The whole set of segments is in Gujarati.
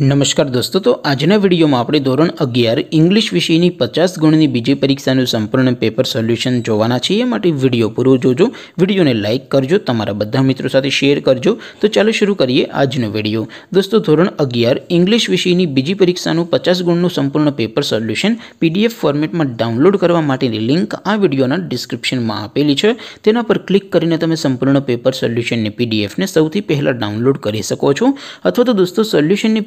नमस्कार दोस्तों तो आज के वीडियो में આપણે ધોરણ 11 इंग्लिश વિષયની 50 ગુણની બીજી પરીક્ષાનું સંપૂર્ણ પેપર સોલ્યુશન જોવાના છીએ માટે વિડિયો પૂરું જોજો વિડિયોને લાઈક કરજો તમારા બધા મિત્રો સાથે શેર કરજો તો ચાલો શરૂ કરીએ આજનો વિડિયો दोस्तों ધોરણ 11 इंग्लिश વિષયની બીજી પરીક્ષાનું 50 ગુણનું સંપૂર્ણ પેપર સોલ્યુશન PDF ફોર્મેટમાં ડાઉનલોડ કરવા માટેની લિંક આ વિડિયોના ડિસ્ક્રિપ્શનમાં આપેલી છે તેના પર ક્લિક કરીને તમે સંપૂર્ણ પેપર સોલ્યુશન ને PDF ને સૌથી પહેલા ડાઉનલોડ કરી શકો છો અથવા તો દોસ્તો સોલ્યુશનની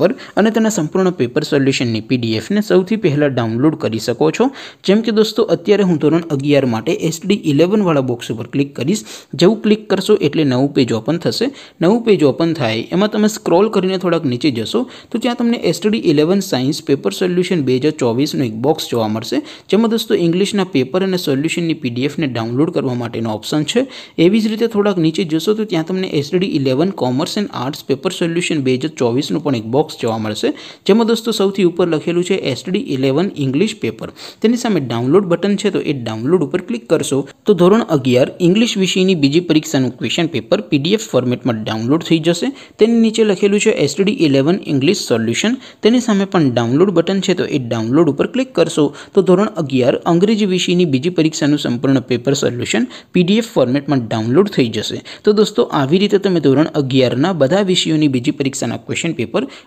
પર અને તેના સંપૂર્ણ પેપર સોલ્યુશન ની પીડીએફ ને સૌથી પહેલા ડાઉનલોડ કરી શકો છો જેમ કે દોસ્તો અત્યારે હું ધોરણ 11 માટે STD 11 વાળા બોક્સ ઉપર ક્લિક કરીશ જેવું ક્લિક કરશો એટલે નવું પેજ ઓપન થશે નવું પેજ ઓપન થાય એમાં તમે સ્ક્રોલ કરીને થોડક નીચે જશો તો ત્યાં તમને STD 11 સાયન્સ પેપર સોલ્યુશન 2024 નો એક બોક્સ જોવા મળશે જેમ કે દોસ્તો ઇંગ્લિશ ના પેપર અને સોલ્યુશન ની પીડીએફ ને ડાઉનલોડ કરવા માટેનો ઓપ્શન છે એવી જ રીતે થોડક નીચે જશો તો ત્યાં તમને STD 11 commerce and arts paper solution 2024 નો પણ એક બોક્સ જોવા મળશે જેમ કે દોસ્તો સૌથી ઉપર લખેલું છે STD 11 English paper તેની સામે ડાઉનલોડ બટન છે તો એ ડાઉનલોડ ઉપર ક્લિક કરશો તો ધોરણ 11 અંગ્રેજી વિષયની બીજી પરીક્ષાનું ક્વેશ્ચન પેપર PDF ફોર્મેટમાં ડાઉનલોડ થઈ જશે તેની નીચે લખેલું છે STD 11 English solution તેની સામે પણ ડાઉનલોડ બટન છે તો એ ડાઉનલોડ ઉપર ક્લિક કરશો તો ધોરણ 11 અંગ્રેજી વિષયની બીજી પરીક્ષાનું સંપૂર્ણ પેપર સોલ્યુશન PDF ફોર્મેટમાં ડાઉનલોડ થઈ જશે તો દોસ્તો આવી રીતે તમે ધોરણ 11 ના બધા વિષયોની બીજી પરીક્ષાના ક્વેશ્ચન પેપર